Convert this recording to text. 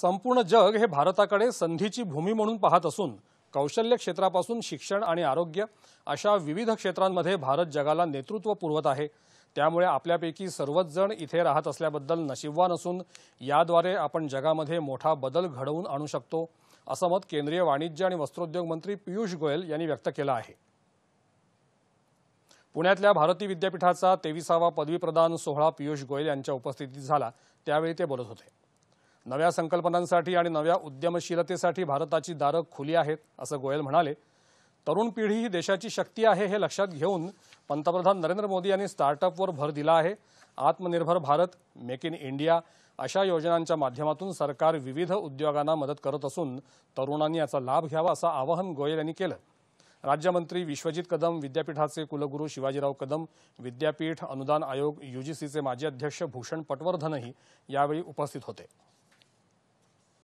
संपूर्ण जग हे भारताकडे संधीची भूमी म्हणून पाहत असून कौशल्य क्षेत्रापासून शिक्षण आणि आरोग्य अशा विविध क्षेत्रांमध्ये भारत जगाला नेतृत्व पुरवत आहे त्यामुळे आपल्यापैकी सर्वच जण इथे राहत असल्याबद्दल नशीबवान असून याद्वारे आपण जगामध्ये मोठा बदल घडवून आणू शकतो असं मत केंद्रीय वाणिज्य आणि वस्त्रोद्योग मंत्री पियुष गोयल यांनी व्यक्त केलं आहे पुण्यातल्या भारती विद्यापीठाचा तेविसावा प्रदान सोहळा पियुष गोयल यांच्या उपस्थितीत झाला त्यावेळी ते बोलत होते नव्या संकल्पनांसाठी आणि नव्या उद्यमशीलतेसाठी भारताची दारं खुली आहेत असं गोयल म्हणाले तरुण पिढी ही देशाची शक्ती आहे हे लक्षात घेऊन पंतप्रधान नरेंद्र मोदी यांनी स्टार्टअपवर भर दिला आहे आत्मनिर्भर भारत मेक इन इंडिया अशा योजनांच्या माध्यमातून सरकार विविध उद्योगांना मदत करत असून तरुणांनी याचा लाभ घ्यावा असं आवाहन गोयल यांनी केलं राज्यमंत्री विश्वजित कदम विद्यापीठाचे कुलगुरू शिवाजीराव कदम विद्यापीठ अनुदान आयोग यूजीसीचे माजी अध्यक्ष भूषण पटवर्धनही यावेळी उपस्थित होते